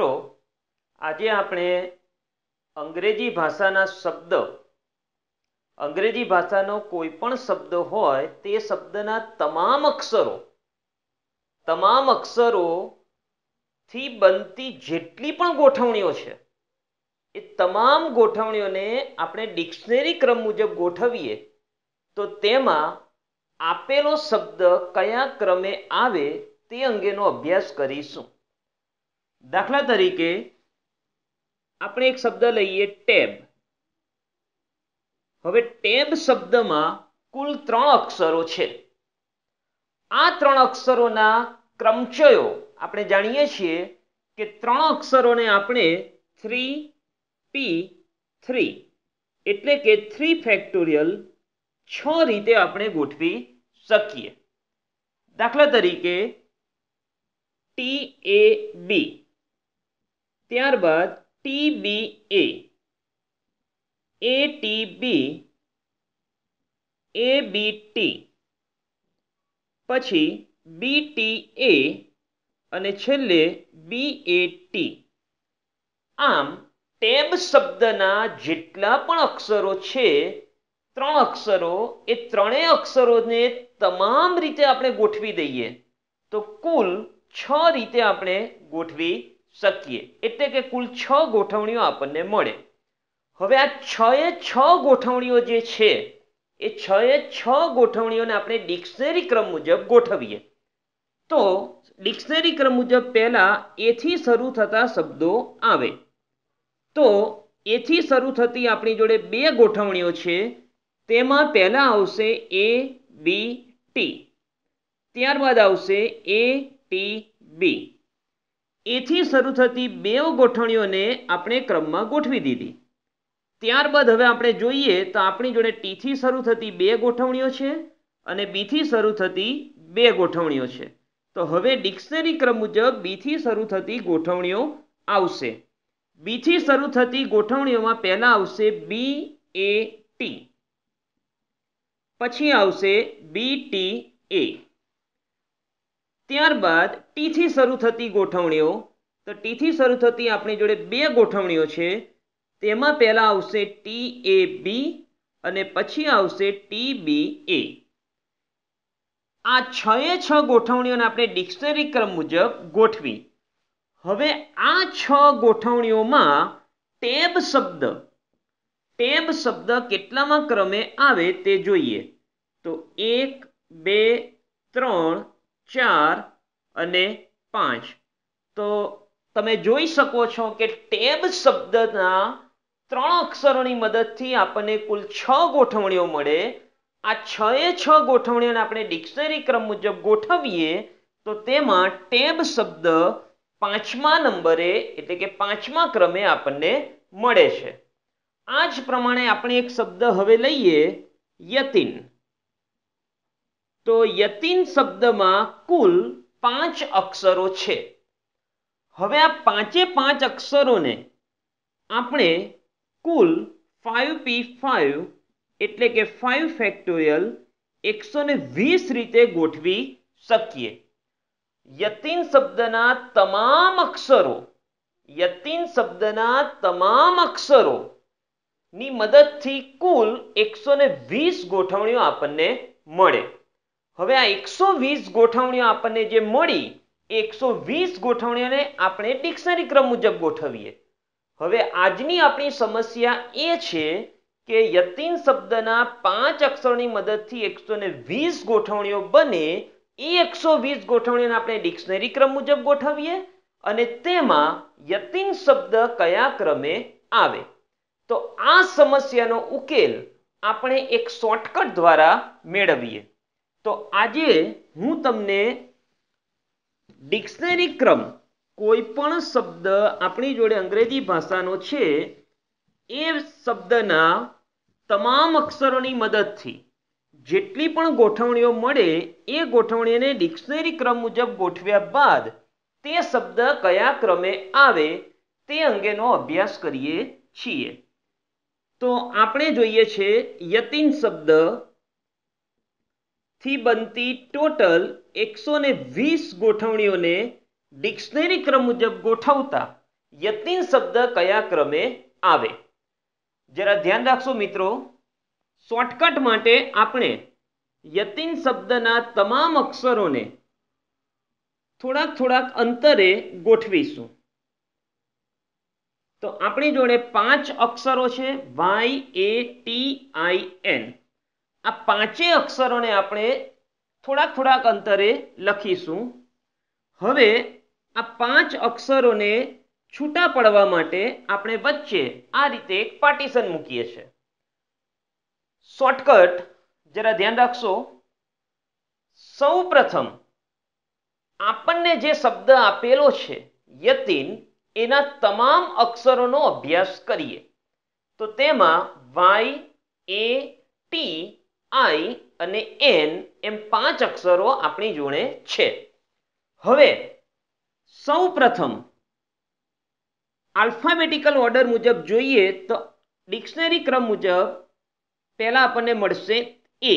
મિત્રો આજે આપણે અંગ્રેજી ભાષાના શબ્દ અંગ્રેજી ભાષાનો કોઈ પણ શબ્દ હોય તે શબ્દના તમામ અક્ષરો તમામ અક્ષરો થી બનતી જેટલી પણ ગોઠવણીઓ છે એ તમામ ગોઠવણીઓને આપણે ડિક્શનરી ક્રમ મુજબ ગોઠવીએ તો તેમાં આપેલો શબ્દ કયા ક્રમે આવે તે અંગેનો અભ્યાસ કરીશું દાખલા તરીકે આપણે એક શબ્દ લઈએ ટેબ હવે ટેબ શબ્દમાં કુલ ત્રણ અક્ષરો છે આ ત્રણ અક્ષરોના ક્રમચયો આપણે જાણીએ છીએ કે ત્રણ અક્ષરોને આપણે થ્રી પી થ્રી એટલે કે થ્રી ફેક્ટોરિયલ છ રીતે આપણે ગોઠવી શકીએ દાખલા તરીકે ટી એ બી ત્યારબાદ T B A A T B A B T પછી બી ટી એ અને છેલ્લે બી એ ટી આમ ટેબ શબ્દના જેટલા પણ અક્ષરો છે ત્રણ અક્ષરો એ ત્રણેય અક્ષરોને તમામ રીતે આપણે ગોઠવી દઈએ તો કુલ છ રીતે આપણે ગોઠવી શકીએ એટલે કે કુલ છ ગોઠવણીઓ આપણને મળે હવે આ છ એ છ ગોઠવણીઓ જે છે એ છ એ છ ગોઠવણીઓને આપણે ડિક્શનરી ક્રમ મુજબ ગોઠવીએ તો ડિક્શનરી ક્રમ મુજબ પહેલાં એથી શરૂ થતા શબ્દો આવે તો એથી શરૂ થતી આપણી જોડે બે ગોઠવણીઓ છે તેમાં પહેલાં આવશે એ બી ટી ત્યારબાદ આવશે એ ટી બી એથી શરૂ થતી બે ગોઠવણીઓને આપણે ક્રમમાં ગોઠવી દીધી ત્યારબાદ હવે આપણે જોઈએ તો આપણી જોડે ટીથી શરૂ થતી બે ગોઠવણીઓ છે અને બીથી શરૂ થતી બે ગોઠવણીઓ છે તો હવે ડિક્શનરી ક્રમ મુજબ બીથી શરૂ થતી ગોઠવણીઓ આવશે બીથી શરૂ થતી ગોઠવણીઓમાં પહેલાં આવશે બી એ ટી પછી આવશે બી ટી એ ત્યારબાદ ટીથી શરૂ થતી ગોઠવણીઓ તો ટીથી શરૂ થતી આપણી જોડે બે ગોઠવણીઓ છે તેમાં પહેલાં આવશે ટી એ બી અને પછી આવશે ટી બી એ આ છ એ છ ગોઠવણીઓને આપણે ડિક્શનરી ક્રમ મુજબ ગોઠવી હવે આ છ ગોઠવણીઓમાં ટેબ શબ્દ ટેબ શબ્દ કેટલામાં ક્રમે આવે તે જોઈએ તો એક બે ત્રણ ચાર અને પાંચ તો તમે જોઈ શકો છો કે ટેબ શબ્દના ત્રણ અક્ષરોની મદદથી આપણને કુલ છ ગોઠવણીઓ મળે આ છ એ છ ગોઠવણીઓને આપણે ડિક્શનરી ક્રમ મુજબ ગોઠવીએ તો તેમાં ટેબ શબ્દ પાંચમા નંબરે એટલે કે પાંચમા ક્રમે આપણને મળે છે આ જ પ્રમાણે આપણે એક શબ્દ હવે લઈએ યતિન તો યતીન શબ્દમાં કુલ પાંચ અક્ષરો છે હવે આ પાંચે પાંચ અક્ષરોને આપણે કુલ ફાઇવ પી ફાઇવ એટલે કે ફાઇવ ફેક્ટોરિયલ એકસો ને વીસ રીતે ગોઠવી શકીએ યતીન શબ્દના તમામ અક્ષરો યતીન શબ્દના તમામ અક્ષરો ની મદદથી કુલ એકસો ને વીસ ગોઠવણીઓ આપણને મળે હવે આ એકસો વીસ ગોઠવણીઓ આપણને જે મળી એકસો વીસ ગોઠવણીઓને આપણે ડિક્શનરી ક્રમ મુજબ ગોઠવીએ હવે આજની આપણી સમસ્યા એ છે કે યતિન શબ્દના પાંચ અક્ષરોની મદદથી એકસો ને વીસ ગોઠવણીઓ બને એ એકસો વીસ ગોઠવણીઓને આપણે ડિક્શનરી ક્રમ મુજબ ગોઠવીએ અને તેમાં યતિન શબ્દ કયા ક્રમે આવે તો આ સમસ્યાનો ઉકેલ આપણે એક શોર્ટકટ દ્વારા મેળવીએ તો આજે હું તમને ડિક્શનરી ક્રમ કોઈ પણ શબ્દ આપણી જોડે અંગ્રેજી ભાષાનો છે એ શબ્દના તમામ અક્ષરોની મદદથી જેટલી પણ ગોઠવણીઓ મળે એ ગોઠવણીને ડિક્શનરી ક્રમ મુજબ ગોઠવ્યા બાદ તે શબ્દ કયા ક્રમે આવે તે અંગેનો અભ્યાસ કરીએ છીએ તો આપણે જોઈએ છે યતિન શબ્દ થી બનતી ટોટલ એકસો ને વીસ ગોઠવણીઓને ડિક્શનરી ક્રમ મુજબ ગોઠવતા યતિન શબ્દ કયા ક્રમે આવે જરા ધ્યાન રાખશો મિત્રો શોર્ટકટ માટે આપણે યતિન શબ્દના તમામ અક્ષરોને થોડાક થોડાક અંતરે ગોઠવીશું તો આપણી જોડે પાંચ અક્ષરો છે Y A T I N આ પાંચે અક્ષરોને આપણે થોડાક થોડાક અંતરે લખીશું હવે આ પાંચ અક્ષરોને છૂટા પડવા માટે આપણે વચ્ચે આ રીતે એક પાર્ટીશન મૂકીએ છીએ શોર્ટકટ જરા ધ્યાન રાખશો સૌ પ્રથમ આપણને જે શબ્દ આપેલો છે યતિન એના તમામ અક્ષરોનો અભ્યાસ કરીએ તો તેમાં વાય એ ટી આઈ અને એન એમ પાંચ અક્ષરો આપણી જોડે છે હવે સૌ પ્રથમ આલ્ફાબેટિકલ ઓર્ડર મુજબ જોઈએ તો ડિક્શનરી ક્રમ મુજબ પહેલાં આપણને મળશે એ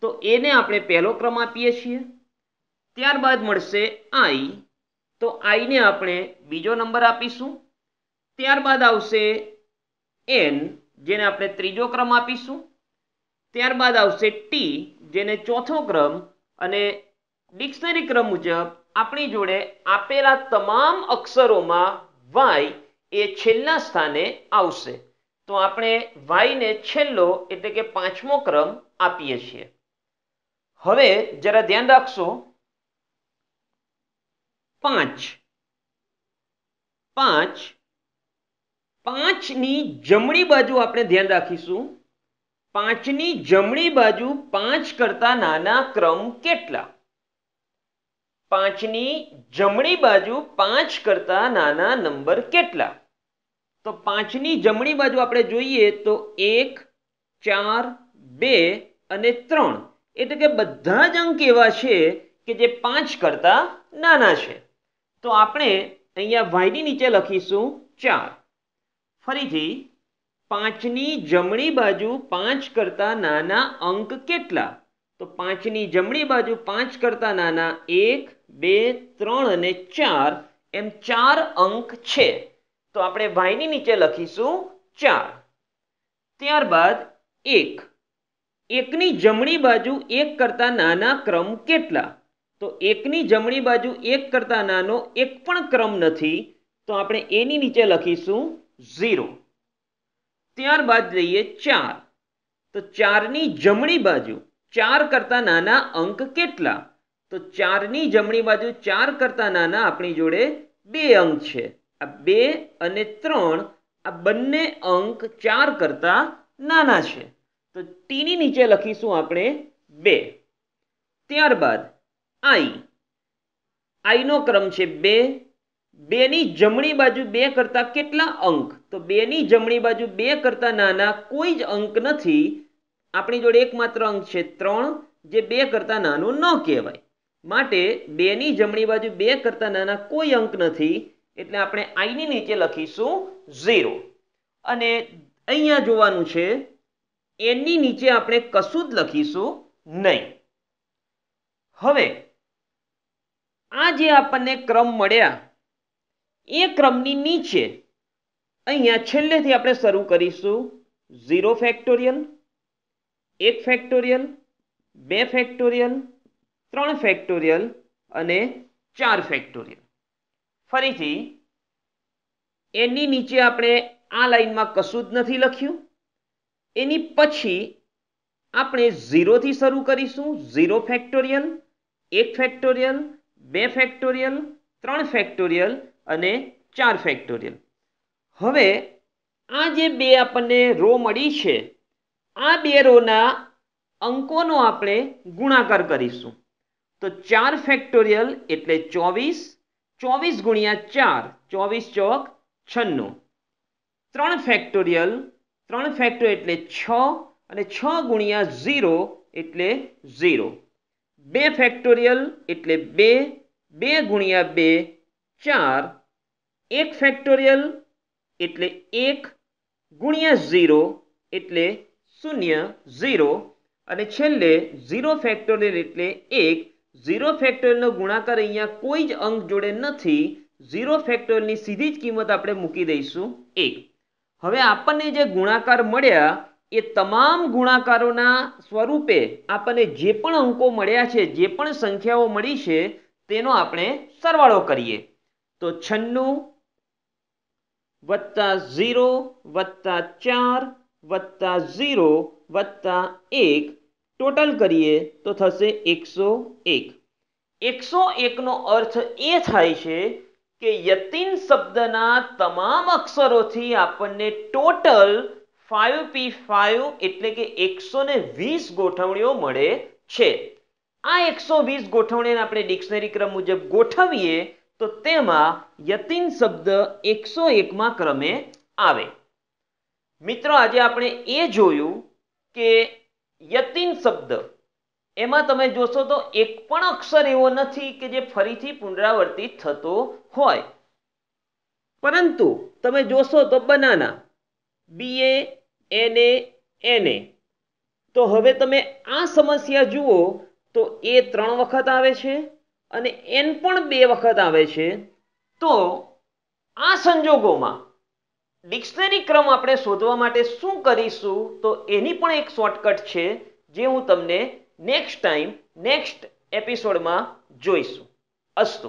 તો એને આપણે પહેલો ક્રમ આપીએ છીએ ત્યારબાદ મળશે આઈ તો આઈને આપણે બીજો નંબર આપીશું ત્યારબાદ આવશે એન જેને આપણે ત્રીજો ક્રમ આપીશું ત્યારબાદ આવશે ટી જેને ચોથો ક્રમ અને ડિક્શનરી ક્રમ મુજબ આપણી જોડે આપેલા તમામ અક્ષરોમાં વાય એ છેલ્લા સ્થાને આવશે તો આપણે વાયને છેલ્લો એટલે કે પાંચમો ક્રમ આપીએ છીએ હવે જરા ધ્યાન રાખશો પાંચ પાંચ પાંચની જમણી બાજુ આપણે ધ્યાન રાખીશું પાંચની જમણી બાજુ પાંચ કરતા નાના ક્રમ કેટલા પાંચની જમણી બાજુ પાંચ કરતા નાના નંબર કેટલા તો પાંચની જમણી બાજુ આપણે જોઈએ તો એક ચાર બે અને ત્રણ એટલે કે બધા જ અંક એવા છે કે જે પાંચ કરતા નાના છે તો આપણે અહીંયા વાયની નીચે લખીશું ચાર ફરીથી પાંચની જમણી બાજુ પાંચ કરતાં નાના અંક કેટલા તો પાંચની જમણી બાજુ પાંચ કરતાં નાના એક બે ત્રણ અને ચાર એમ ચાર અંક છે તો આપણે ભાઈની નીચે લખીશું ચાર ત્યારબાદ એક એકની જમણી બાજુ એક કરતા નાના ક્રમ કેટલા તો એકની જમણી બાજુ એક કરતા નાનો એક પણ ક્રમ નથી તો આપણે એની નીચે લખીશું ઝીરો ત્યારબાદ લઈએ ચાર તો ચારની જમણી બાજુ ચાર કરતા નાના અંક કેટલા તો ચારની જમણી બાજુ ચાર કરતા નાના આપણી જોડે બે અંક છે આ બે અને ત્રણ આ બંને અંક ચાર કરતા નાના છે તો ટીની નીચે લખીશું આપણે બે ત્યારબાદ આઈ આઈનો ક્રમ છે બે બેની જમણી બાજુ બે કરતાં કેટલા અંક તો બેની જમણી બાજુ બે કરતાં નાના કોઈ જ અંક નથી આપણી જોડે એકમાત્ર અંક છે ત્રણ જે બે કરતાં નાનું ન કહેવાય માટે બેની જમણી બાજુ બે કરતાં નાના કોઈ અંક નથી એટલે આપણે આઈની નીચે લખીશું ઝીરો અને અહીંયા જોવાનું છે એની નીચે આપણે કશું જ લખીશું નહીં હવે આ જે આપણને ક્રમ મળ્યા એ ક્રમની નીચે અહીંયા છેલ્લેથી આપણે શરૂ કરીશું ઝીરો ફેક્ટોરિયલ એક ફેક્ટોરિયલ બે ફેક્ટોરિયલ ત્રણ ફેક્ટોરિયલ અને ચાર ફેક્ટોરિયલ ફરીથી એની નીચે આપણે આ લાઈનમાં કશું જ નથી લખ્યું એની પછી આપણે ઝીરોથી શરૂ કરીશું ઝીરો ફેક્ટોરિયલ એક ફેક્ટોરિયલ બે ફેક્ટોરિયલ ત્રણ ફેક્ટોરિયલ અને ચાર ફેક્ટોરિયલ હવે આ જે બે આપણને રો મળી છે આ બે રોના અંકોનો આપણે ગુણાકાર કરીશું તો ચાર ફેક્ટોરિયલ એટલે ચોવીસ ચોવીસ ગુણ્યા ચાર ચોવીસ ચોક છન્નું ત્રણ ફેક્ટોરિયલ ત્રણ ફેક્ટર એટલે છ અને છ ગુણ્યા ઝીરો એટલે ઝીરો બે ફેક્ટોરિયલ એટલે બે બે ગુણ્યા બે ચાર એક ફેક્ટોરિયલ એટલે એક ગુણ્યા ઝીરો એટલે શૂન્ય ઝીરો અને છેલ્લે ઝીરો ફેક્ટોરિયલ એટલે એક ઝીરો ફેક્ટોરિયલનો ગુણાકાર અહીંયા કોઈ જ અંક જોડે નથી ઝીરો ફેક્ટોરિયલની સીધી જ કિંમત આપણે મૂકી દઈશું એક હવે આપણને જે ગુણાકાર મળ્યા એ તમામ ગુણાકારોના સ્વરૂપે આપણને જે પણ અંકો મળ્યા છે જે પણ સંખ્યાઓ મળી છે તેનો આપણે સરવાળો કરીએ તો છન્નું વત્તા ઝીરો વત્તા ચાર વત્તા ઝીરો વત્તા એક ટોટલ કરીએ તો થશે એકસો એક એકસો એકનો અર્થ એ થાય છે કે યતિન શબ્દના તમામ અક્ષરોથી આપણને ટોટલ ફાઇવ પી ફાઇવ એટલે કે એકસો ને વીસ ગોઠવણીઓ મળે છે આ એકસો વીસ ગોઠવણીને આપણે ડિક્શનરી ક્રમ મુજબ ગોઠવીએ તો તેમાં યતિન શબ્દ એકસો એકમાં ક્રમે આવે મિત્રો આજે આપણે એ જોયું કે યતિન શબ્દ એમાં તમે જોશો તો એક પણ અક્ષર એવો નથી કે જે ફરીથી પુનરાવર્તિત થતો હોય પરંતુ તમે જોશો તો banana B A N A N A તો હવે તમે આ સમસ્યા જુઓ તો એ ત્રણ વખત આવે છે અને એન પણ બે વખત આવે છે તો આ સંજોગોમાં ડિક્શનરી ક્રમ આપણે શોધવા માટે શું કરીશું તો એની પણ એક શોર્ટકટ છે જે હું તમને નેક્સ્ટ ટાઈમ નેક્સ્ટ એપિસોડમાં જોઈશું અસ્તુ